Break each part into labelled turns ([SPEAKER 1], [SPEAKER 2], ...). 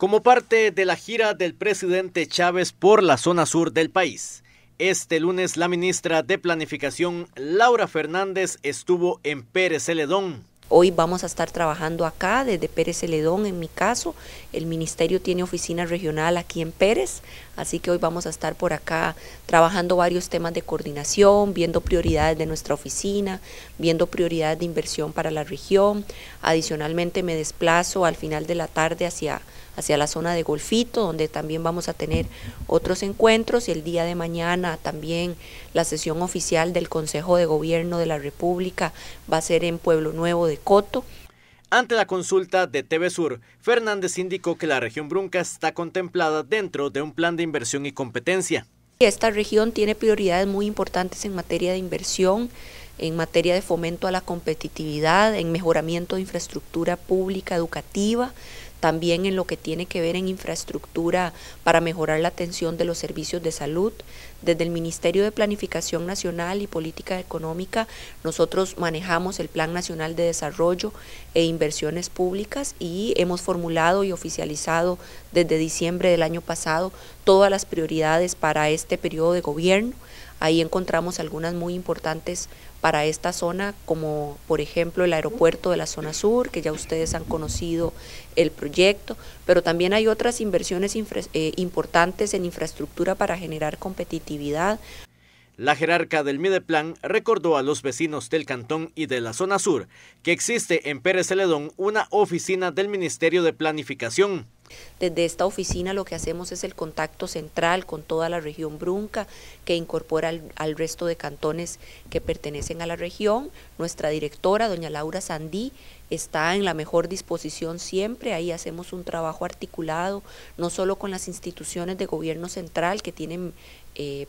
[SPEAKER 1] como parte de la gira del presidente Chávez por la zona sur del país. Este lunes la ministra de Planificación, Laura Fernández, estuvo en Pérez Celedón,
[SPEAKER 2] Hoy vamos a estar trabajando acá desde Pérez Celedón, en mi caso. El ministerio tiene oficina regional aquí en Pérez, así que hoy vamos a estar por acá trabajando varios temas de coordinación, viendo prioridades de nuestra oficina, viendo prioridades de inversión para la región. Adicionalmente me desplazo al final de la tarde hacia, hacia la zona de Golfito, donde también vamos a tener otros encuentros y el día de mañana también la sesión oficial del Consejo de Gobierno de la República va a ser en Pueblo Nuevo de coto.
[SPEAKER 1] Ante la consulta de TV Sur, Fernández indicó que la región Brunca está contemplada dentro de un plan de inversión y competencia.
[SPEAKER 2] Esta región tiene prioridades muy importantes en materia de inversión, en materia de fomento a la competitividad, en mejoramiento de infraestructura pública educativa, también en lo que tiene que ver en infraestructura para mejorar la atención de los servicios de salud. Desde el Ministerio de Planificación Nacional y Política Económica, nosotros manejamos el Plan Nacional de Desarrollo e Inversiones Públicas y hemos formulado y oficializado desde diciembre del año pasado todas las prioridades para este periodo de gobierno. Ahí encontramos algunas muy importantes para esta zona, como por ejemplo el aeropuerto de la zona sur, que ya ustedes han conocido el proyecto, pero también hay otras inversiones eh, importantes en infraestructura para generar competitividad.
[SPEAKER 1] La jerarca del Mideplan recordó a los vecinos del cantón y de la zona sur que existe en Pérez Celedón una oficina del Ministerio de Planificación
[SPEAKER 2] desde esta oficina lo que hacemos es el contacto central con toda la región Brunca, que incorpora al, resto de cantones que pertenecen a la región. Nuestra directora, doña Laura Sandí, está en la mejor disposición siempre, ahí hacemos un trabajo articulado, no solo con las instituciones de gobierno central que tienen eh,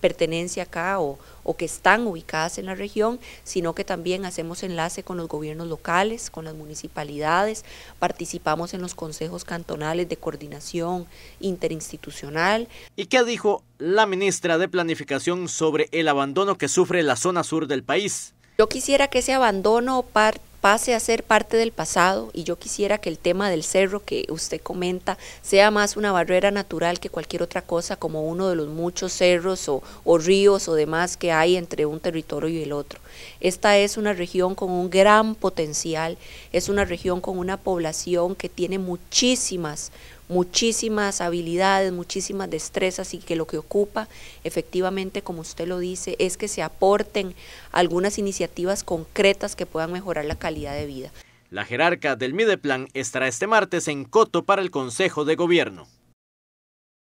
[SPEAKER 2] pertenencia acá o, o, que están ubicadas en la región, sino que también hacemos enlace con los gobiernos locales, con las municipalidades, participamos en los consejos cantonales de coordinación interinstitucional.
[SPEAKER 1] ¿Y qué dijo la ministra de Planificación sobre el abandono que sufre la zona sur del país?
[SPEAKER 2] Yo quisiera que ese abandono parte pase a ser parte del pasado y yo quisiera que el tema del cerro que usted comenta sea más una barrera natural que cualquier otra cosa, como uno de los muchos cerros o, ríos o demás que hay entre un territorio y el otro. Esta es una región con un gran potencial, es una región con una población que tiene muchísimas muchísimas habilidades, muchísimas destrezas y que lo que ocupa efectivamente, como usted lo dice, es que se aporten algunas iniciativas concretas que puedan mejorar la calidad de vida.
[SPEAKER 1] La jerarca del Mideplan estará este martes en Coto para el Consejo de Gobierno.